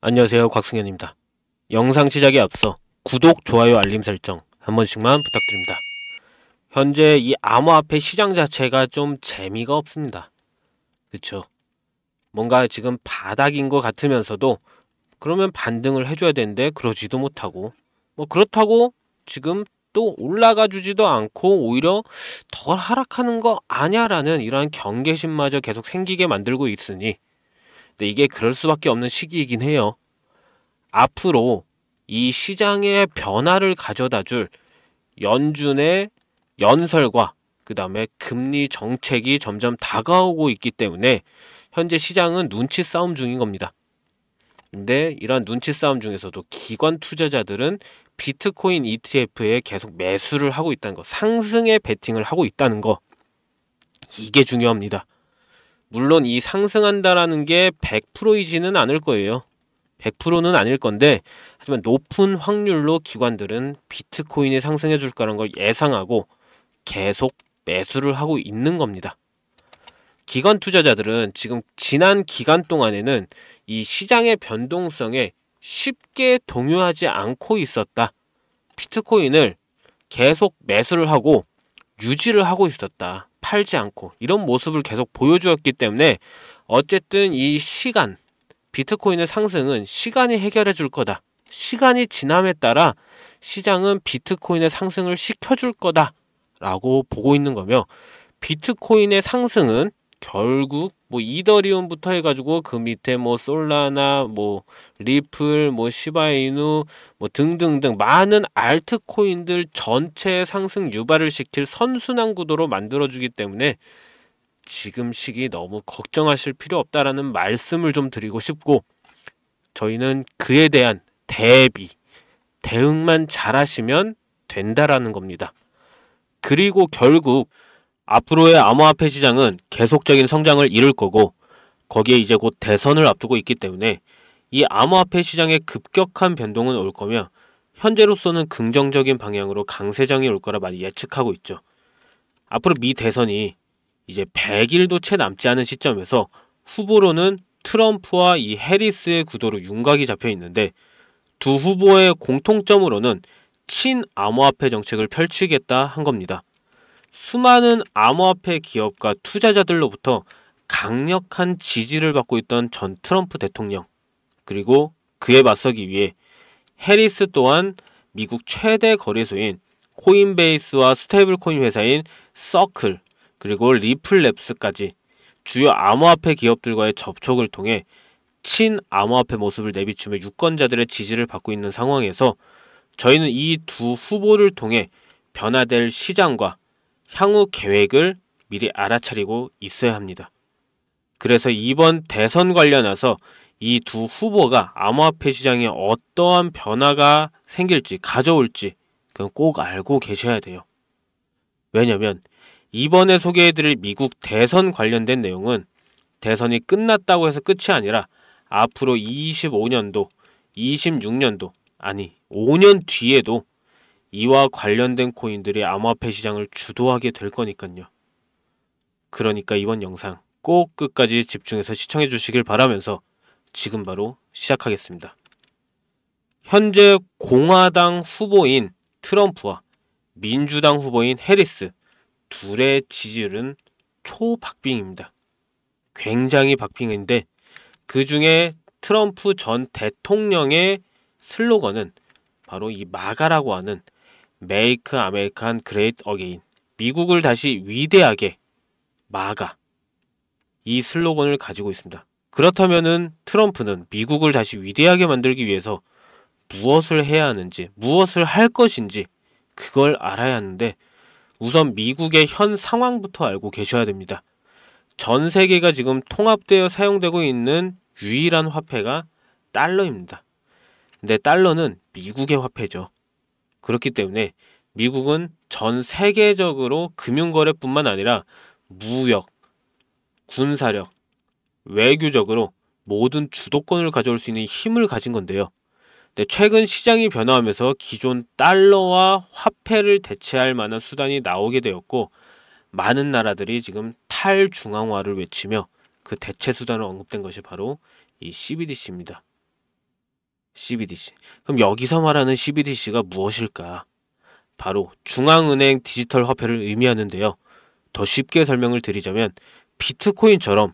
안녕하세요 곽승현입니다. 영상 시작에 앞서 구독, 좋아요, 알림 설정 한 번씩만 부탁드립니다. 현재 이 암호화폐 시장 자체가 좀 재미가 없습니다. 그쵸? 뭔가 지금 바닥인 것 같으면서도 그러면 반등을 해줘야 되는데 그러지도 못하고 뭐 그렇다고 지금 또 올라가 주지도 않고 오히려 덜 하락하는 거 아냐라는 이러한 경계심마저 계속 생기게 만들고 있으니 근데 네, 이게 그럴 수밖에 없는 시기이긴 해요. 앞으로 이 시장의 변화를 가져다 줄 연준의 연설과 그 다음에 금리 정책이 점점 다가오고 있기 때문에 현재 시장은 눈치 싸움 중인 겁니다. 근데 이러한 눈치 싸움 중에서도 기관 투자자들은 비트코인 ETF에 계속 매수를 하고 있다는 거, 상승에 베팅을 하고 있다는 거, 이게 중요합니다. 물론 이 상승한다라는 게 100%이지는 않을 거예요. 100%는 아닐 건데 하지만 높은 확률로 기관들은 비트코인이 상승해 줄 거라는 걸 예상하고 계속 매수를 하고 있는 겁니다. 기관 투자자들은 지금 지난 기간 동안에는 이 시장의 변동성에 쉽게 동요하지 않고 있었다. 비트코인을 계속 매수를 하고 유지를 하고 있었다. 팔지 않고 이런 모습을 계속 보여주었기 때문에 어쨌든 이 시간 비트코인의 상승은 시간이 해결해 줄 거다. 시간이 지남에 따라 시장은 비트코인의 상승을 시켜줄 거다. 라고 보고 있는 거며 비트코인의 상승은 결국 뭐 이더리움부터 해가지고 그 밑에 뭐 솔라나 뭐 리플 뭐 시바이누 뭐 등등등 많은 알트코인들 전체 상승 유발을 시킬 선순환 구도로 만들어주기 때문에 지금 시기 너무 걱정하실 필요 없다라는 말씀을 좀 드리고 싶고 저희는 그에 대한 대비 대응만 잘하시면 된다라는 겁니다. 그리고 결국 앞으로의 암호화폐 시장은 계속적인 성장을 이룰 거고 거기에 이제 곧 대선을 앞두고 있기 때문에 이 암호화폐 시장의 급격한 변동은 올 거며 현재로서는 긍정적인 방향으로 강세장이 올 거라 많이 예측하고 있죠. 앞으로 미 대선이 이제 100일도 채 남지 않은 시점에서 후보로는 트럼프와 이 해리스의 구도로 윤곽이 잡혀 있는데 두 후보의 공통점으로는 친암호화폐 정책을 펼치겠다 한 겁니다. 수많은 암호화폐 기업과 투자자들로부터 강력한 지지를 받고 있던 전 트럼프 대통령 그리고 그에 맞서기 위해 해리스 또한 미국 최대 거래소인 코인베이스와 스테이블코인 회사인 서클 그리고 리플랩스까지 주요 암호화폐 기업들과의 접촉을 통해 친암호화폐 모습을 내비추며 유권자들의 지지를 받고 있는 상황에서 저희는 이 두 후보를 통해 변화될 시장과 향후 계획을 미리 알아차리고 있어야 합니다. 그래서 이번 대선 관련해서 이 두 후보가 암호화폐 시장에 어떠한 변화가 생길지 가져올지 그건 꼭 알고 계셔야 돼요. 왜냐면 이번에 소개해드릴 미국 대선 관련된 내용은 대선이 끝났다고 해서 끝이 아니라 앞으로 25년도, 26년도, 아니 5년 뒤에도 이와 관련된 코인들이 암호화폐 시장을 주도하게 될 거니까요. 그러니까 이번 영상 꼭 끝까지 집중해서 시청해 주시길 바라면서 지금 바로 시작하겠습니다. 현재 공화당 후보인 트럼프와 민주당 후보인 해리스 둘의 지지율은 초박빙입니다. 굉장히 박빙인데 그 중에 트럼프 전 대통령의 슬로건은 바로 이 마가라고 하는 메이크 아메리칸 그레이트 어게인 미국을 다시 위대하게 막아. 이 슬로건을 가지고 있습니다. 그렇다면은 트럼프는 미국을 다시 위대하게 만들기 위해서 무엇을 해야 하는지, 무엇을 할 것인지 그걸 알아야 하는데 우선 미국의 현 상황부터 알고 계셔야 됩니다. 전 세계가 지금 통합되어 사용되고 있는 유일한 화폐가 달러입니다. 근데 달러는 미국의 화폐죠. 그렇기 때문에 미국은 전 세계적으로 금융거래뿐만 아니라 무역, 군사력, 외교적으로 모든 주도권을 가져올 수 있는 힘을 가진 건데요. 네, 최근 시장이 변화하면서 기존 달러와 화폐를 대체할 만한 수단이 나오게 되었고 많은 나라들이 지금 탈중앙화를 외치며 그 대체 수단을 언급된 것이 바로 이 CBDC입니다. CBDC. 그럼 여기서 말하는 CBDC가 무엇일까? 바로 중앙은행 디지털 화폐를 의미하는데요. 더 쉽게 설명을 드리자면 비트코인처럼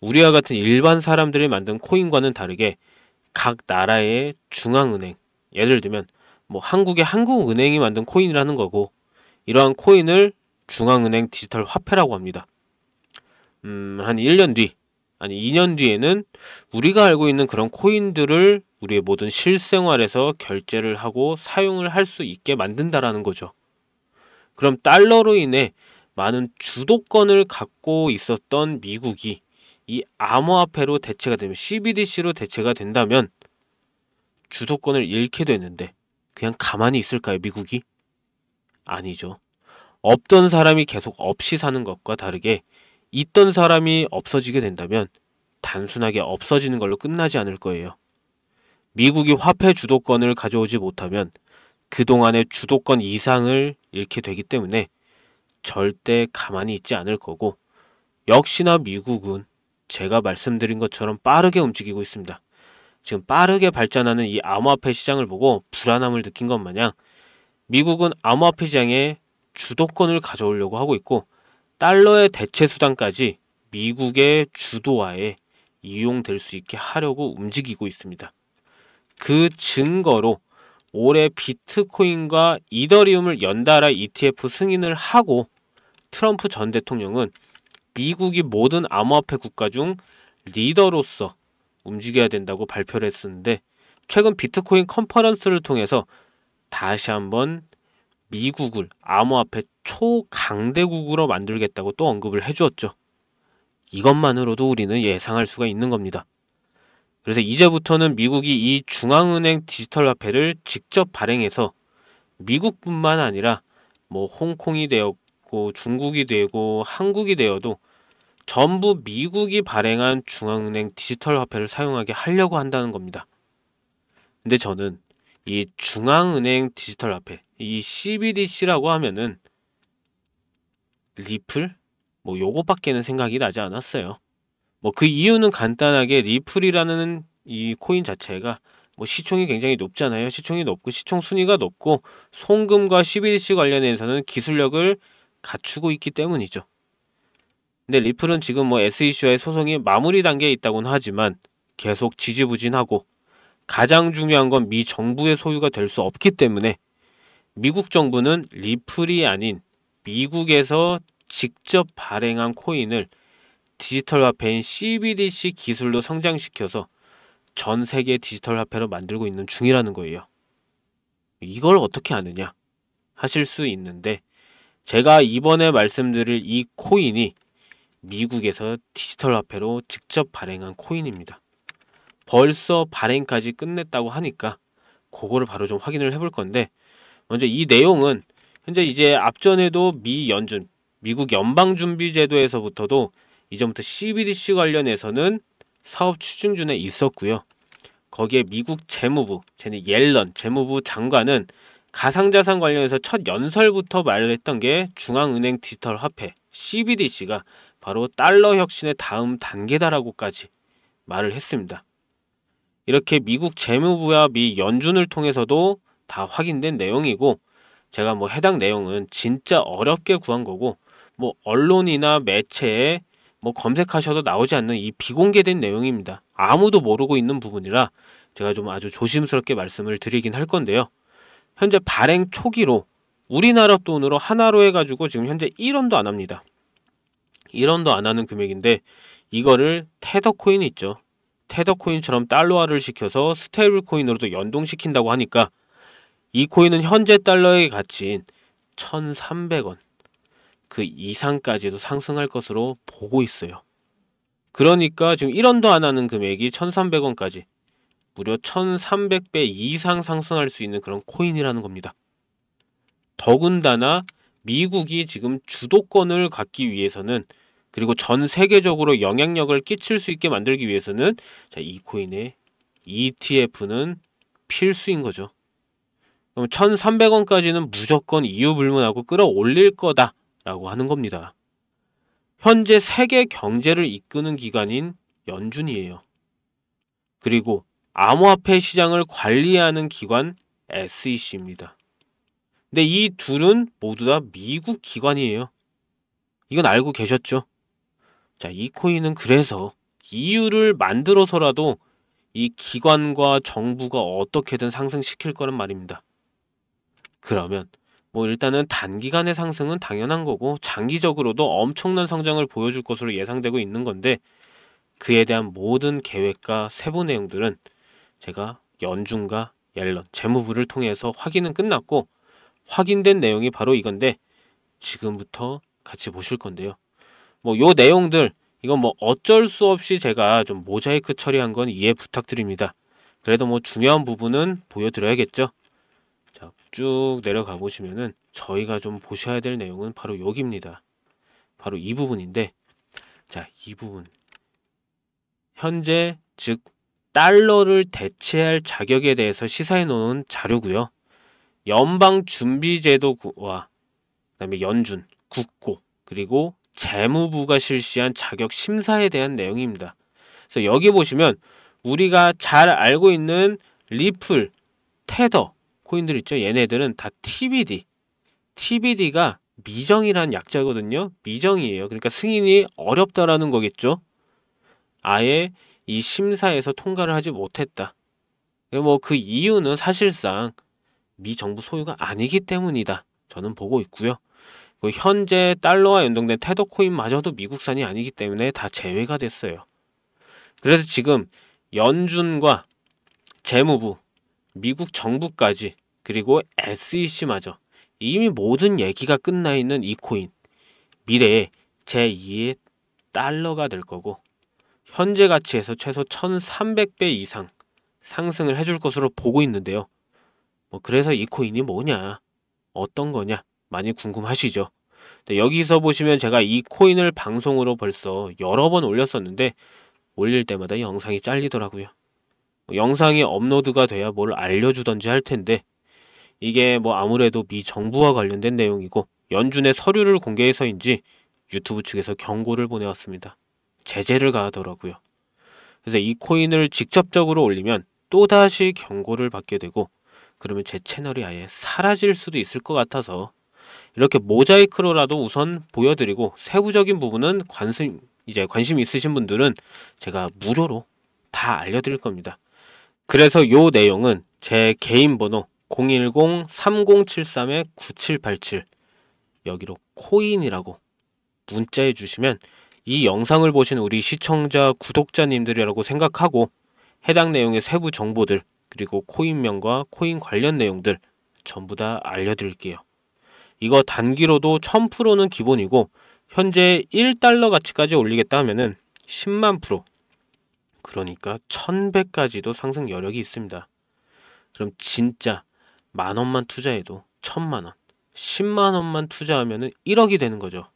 우리와 같은 일반 사람들이 만든 코인과는 다르게 각 나라의 중앙은행, 예를 들면 뭐 한국의 한국은행이 만든 코인이라는 거고 이러한 코인을 중앙은행 디지털 화폐라고 합니다. 음, 한 1년 뒤, 아니 2년 뒤에는 우리가 알고 있는 그런 코인들을 우리의 모든 실생활에서 결제를 하고 사용을 할 수 있게 만든다라는 거죠. 그럼 달러로 인해 많은 주도권을 갖고 있었던 미국이 이 암호화폐로 대체가 되면 CBDC로 대체가 된다면 주도권을 잃게 되는데 그냥 가만히 있을까요, 미국이? 아니죠. 없던 사람이 계속 없이 사는 것과 다르게 있던 사람이 없어지게 된다면 단순하게 없어지는 걸로 끝나지 않을 거예요. 미국이 화폐 주도권을 가져오지 못하면 그동안의 주도권 이상을 잃게 되기 때문에 절대 가만히 있지 않을 거고 역시나 미국은 제가 말씀드린 것처럼 빠르게 움직이고 있습니다. 지금 빠르게 발전하는 이 암호화폐 시장을 보고 불안함을 느낀 것 마냥 미국은 암호화폐 시장에 주도권을 가져오려고 하고 있고 달러의 대체 수단까지 미국의 주도화에 이용될 수 있게 하려고 움직이고 있습니다. 그 증거로 올해 비트코인과 이더리움을 연달아 ETF 승인을 하고 트럼프 전 대통령은 미국이 모든 암호화폐 국가 중 리더로서 움직여야 된다고 발표를 했었는데 최근 비트코인 컨퍼런스를 통해서 다시 한번 미국을 암호화폐 초강대국으로 만들겠다고 또 언급을 해주었죠. 이것만으로도 우리는 예상할 수가 있는 겁니다. 그래서 이제부터는 미국이 이 중앙은행 디지털 화폐를 직접 발행해서 미국뿐만 아니라 뭐 홍콩이 되었고 중국이 되고 한국이 되어도 전부 미국이 발행한 중앙은행 디지털 화폐를 사용하게 하려고 한다는 겁니다. 근데 저는 이 중앙은행 디지털 화폐, 이 CBDC라고 하면은 리플 뭐 요거밖에는 생각이 나지 않았어요. 뭐그 이유는 간단하게 리플이라는 이 코인 자체가 뭐 시총이 굉장히 높잖아요. 시총이 높고 시총 순위가 높고 송금과 1 1 c 관련해서는 기술력을 갖추고 있기 때문이죠. 근데 리플은 지금 뭐 SEC와의 소송이 마무리 단계에 있다고는 하지만 계속 지지부진하고 가장 중요한 건 미 정부의 소유가 될 수 없기 때문에 미국 정부는 리플이 아닌 미국에서 직접 발행한 코인을 디지털 화폐인 CBDC 기술로 성장시켜서 전 세계 디지털 화폐로 만들고 있는 중이라는 거예요. 이걸 어떻게 아느냐 하실 수 있는데 제가 이번에 말씀드릴 이 코인이 미국에서 디지털 화폐로 직접 발행한 코인입니다. 벌써 발행까지 끝냈다고 하니까 그거를 바로 좀 확인을 해볼 건데 먼저 이 내용은 현재 이제 앞전에도 미 연준 미국 연방준비제도에서부터도 이전부터 CBDC 관련해서는 사업 추진준에 있었고요. 거기에 미국 재무부, 제니 옐런 재무부 장관은 가상자산 관련해서 첫 연설부터 말했던 게 중앙은행 디지털 화폐 CBDC가 바로 달러 혁신의 다음 단계다라고까지 말을 했습니다. 이렇게 미국 재무부와 미 연준을 통해서도 다 확인된 내용이고 제가 뭐 해당 내용은 진짜 어렵게 구한 거고 뭐 언론이나 매체에 뭐 검색하셔도 나오지 않는 이 비공개된 내용입니다. 아무도 모르고 있는 부분이라 제가 좀 아주 조심스럽게 말씀을 드리긴 할 건데요. 현재 발행 초기로 우리나라 돈으로 하나로 해가지고 지금 현재 1원도 안 합니다. 1원도 안 하는 금액인데 이거를 테더코인 있죠. 테더코인처럼 달러화를 시켜서 스테이블코인으로도 연동시킨다고 하니까 이 코인은 현재 달러의 가치인 1,300원, 그 이상까지도 상승할 것으로 보고 있어요. 그러니까 지금 1원도 안 하는 금액이 1300원까지 무려 1300배 이상 상승할 수 있는 그런 코인이라는 겁니다. 더군다나 미국이 지금 주도권을 갖기 위해서는 그리고 전 세계적으로 영향력을 끼칠 수 있게 만들기 위해서는 자, 이 코인의 ETF는 필수인 거죠. 그럼 1,300원까지는 무조건 이유불문하고 끌어올릴 거다. 라고 하는 겁니다. 현재 세계 경제를 이끄는 기관인 연준이에요. 그리고 암호화폐 시장을 관리하는 기관 SEC입니다. 근데 이 둘은 모두 다 미국 기관이에요. 이건 알고 계셨죠? 자, 이코인은 그래서 이유를 만들어서라도 이 기관과 정부가 어떻게든 상승시킬 거란 말입니다. 그러면 뭐 일단은 단기간의 상승은 당연한 거고 장기적으로도 엄청난 성장을 보여줄 것으로 예상되고 있는 건데 그에 대한 모든 계획과 세부 내용들은 제가 연준과 옐런 재무부를 통해서 확인은 끝났고 확인된 내용이 바로 이건데 지금부터 같이 보실 건데요. 뭐 요 내용들 이건 뭐 어쩔 수 없이 제가 좀 모자이크 처리한 건 이해 부탁드립니다. 그래도 뭐 중요한 부분은 보여드려야겠죠. 쭉 내려가 보시면은 저희가 좀 보셔야 될 내용은 바로 여기입니다. 바로 이 부분인데 자, 이 부분. 현재 즉 달러를 대체할 자격에 대해서 시사해 놓은 자료고요. 연방 준비 제도와 그다음에 연준, 국고 그리고 재무부가 실시한 자격 심사에 대한 내용입니다. 그래서 여기 보시면 우리가 잘 알고 있는 리플, 테더 코인들 있죠. 얘네들은 다 TBD. TBD가 미정이란 약자거든요. 미정이에요. 그러니까 승인이 어렵다라는 거겠죠. 아예 이 심사에서 통과를 하지 못했다. 뭐 그 이유는 사실상 미 정부 소유가 아니기 때문이다. 저는 보고 있고요. 그 현재 달러와 연동된 테더 코인마저도 미국산이 아니기 때문에 다 제외가 됐어요. 그래서 지금 연준과 재무부, 미국 정부까지 그리고 SEC마저 이미 모든 얘기가 끝나 있는 이 코인 미래의 제2의 달러가 될 거고 현재 가치에서 최소 1300배 이상 상승을 해줄 것으로 보고 있는데요. 뭐 그래서 이 코인이 뭐냐 어떤 거냐 많이 궁금하시죠. 네, 여기서 보시면 제가 이 코인을 방송으로 벌써 여러 번 올렸었는데 올릴 때마다 영상이 잘리더라고요. 영상이 업로드가 돼야 뭘 알려주던지 할 텐데 이게 뭐 아무래도 미 정부와 관련된 내용이고 연준의 서류를 공개해서인지 유튜브 측에서 경고를 보내왔습니다. 제재를 가하더라고요. 그래서 이 코인을 직접적으로 올리면 또다시 경고를 받게 되고 그러면 제 채널이 아예 사라질 수도 있을 것 같아서 이렇게 모자이크로라도 우선 보여드리고 세부적인 부분은 관심 이제 관심 있으신 분들은 제가 무료로 다 알려드릴 겁니다. 그래서 요 내용은 제 개인 번호 010-3073-9787 여기로 코인이라고 문자해 주시면 이 영상을 보신 우리 시청자 구독자님들이라고 생각하고 해당 내용의 세부 정보들 그리고 코인명과 코인 관련 내용들 전부 다 알려드릴게요. 이거 단기로도 1000%는 기본이고 현재 1달러 가치까지 올리겠다 하면은 10만 프로 그러니까 1100까지도 상승 여력이 있습니다. 그럼 진짜 만 원만 투자해도 천만 원, 십만 원만 투자하면 1억이 되는 거죠.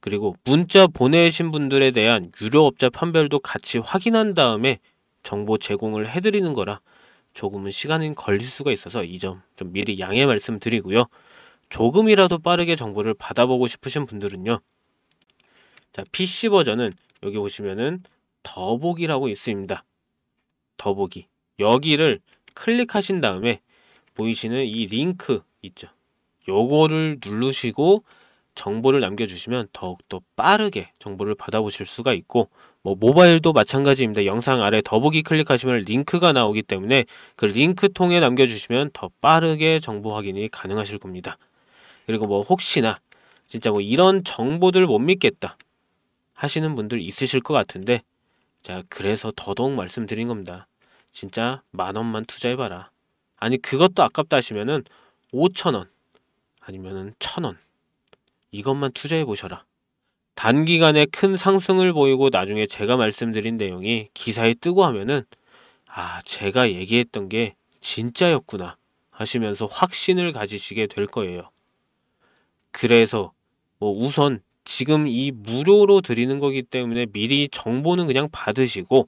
그리고 문자 보내신 분들에 대한 유료업자 판별도 같이 확인한 다음에 정보 제공을 해드리는 거라 조금은 시간이 걸릴 수가 있어서 이 점 좀 미리 양해 말씀드리고요. 조금이라도 빠르게 정보를 받아보고 싶으신 분들은요. 자, PC 버전은 여기 보시면은 더보기라고 있습니다. 더보기. 여기를 클릭하신 다음에 보이시는 이 링크 있죠. 요거를 누르시고 정보를 남겨주시면 더욱더 빠르게 정보를 받아보실 수가 있고 뭐 모바일도 마찬가지입니다. 영상 아래 더보기 클릭하시면 링크가 나오기 때문에 그 링크 통해 남겨주시면 더 빠르게 정보 확인이 가능하실 겁니다. 그리고 뭐 혹시나 진짜 뭐 이런 정보들 못 믿겠다 하시는 분들 있으실 것 같은데 자 그래서 더더욱 말씀드린 겁니다. 진짜 만 원만 투자해봐라. 아니 그것도 아깝다 하시면은 5천원 아니면은 1천원 이것만 투자해 보셔라. 단기간에 큰 상승을 보이고 나중에 제가 말씀드린 내용이 기사에 뜨고 하면은 아 제가 얘기했던 게 진짜였구나 하시면서 확신을 가지시게 될 거예요. 그래서 뭐 우선 지금 이 무료로 드리는 거기 때문에 미리 정보는 그냥 받으시고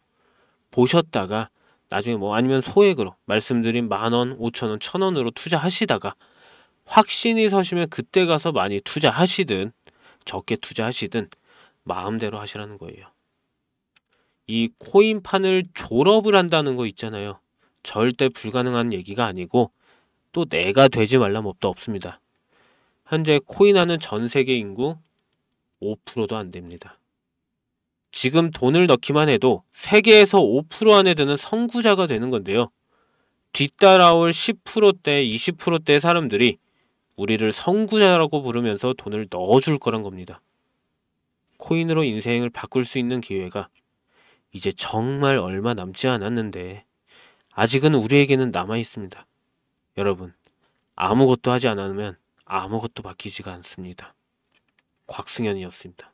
보셨다가 나중에 뭐 아니면 소액으로 말씀드린 만원, 오천원, 천원으로 투자하시다가 확신이 서시면 그때 가서 많이 투자하시든 적게 투자하시든 마음대로 하시라는 거예요. 이 코인판을 졸업을 한다는 거 있잖아요. 절대 불가능한 얘기가 아니고 또 내가 되지 말란 법도 없습니다. 현재 코인하는 전 세계 인구 5%도 안 됩니다. 지금 돈을 넣기만 해도 세계에서5% 안에 드는 선구자가 되는 건데요. 뒤따라올 10%대, 20%대 사람들이 우리를 선구자라고 부르면서 돈을 넣어줄 거란 겁니다. 코인으로 인생을 바꿀 수 있는 기회가 이제 정말 얼마 남지 않았는데 아직은 우리에게는 남아 있습니다. 여러분, 아무것도 하지 않으면 아무것도 바뀌지가 않습니다. 곽승현이었습니다.